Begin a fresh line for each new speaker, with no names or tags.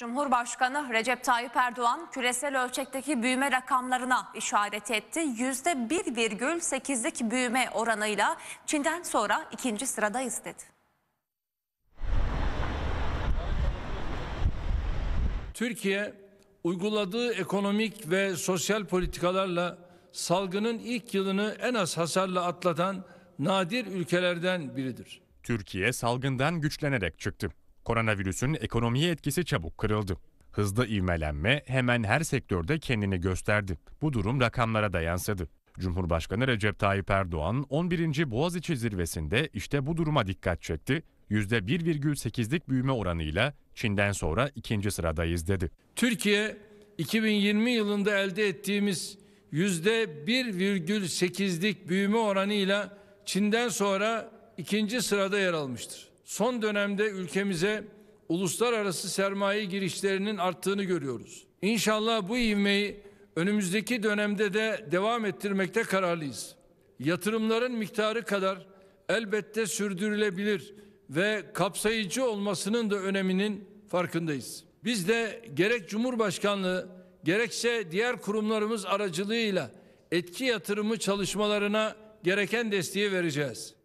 Cumhurbaşkanı Recep Tayyip Erdoğan küresel ölçekteki büyüme rakamlarına işaret etti. %1,8'lik büyüme oranıyla Çin'den sonra ikinci sıradayız dedi.
Türkiye uyguladığı ekonomik ve sosyal politikalarla salgının ilk yılını en az hasarla atlatan nadir ülkelerden
biridir. Türkiye salgından güçlenerek çıktı. Koronavirüsün ekonomiye etkisi çabuk kırıldı. Hızlı ivmelenme hemen her sektörde kendini gösterdi. Bu durum rakamlara da yansıdı. Cumhurbaşkanı Recep Tayyip Erdoğan 11. Boğaziçi zirvesinde işte bu duruma dikkat çekti. %1,8'lik büyüme oranıyla Çin'den sonra ikinci sıradayız dedi.
Türkiye 2020 yılında elde ettiğimiz %1,8'lik büyüme oranıyla Çin'den sonra ikinci sırada yer almıştır. Son dönemde ülkemize uluslararası sermaye girişlerinin arttığını görüyoruz. İnşallah bu ivmeyi önümüzdeki dönemde de devam ettirmekte kararlıyız. Yatırımların miktarı kadar elbette sürdürülebilir ve kapsayıcı olmasının da öneminin farkındayız. Biz de gerek Cumhurbaşkanlığı gerekse diğer kurumlarımız aracılığıyla etki yatırımı çalışmalarına gereken desteği vereceğiz.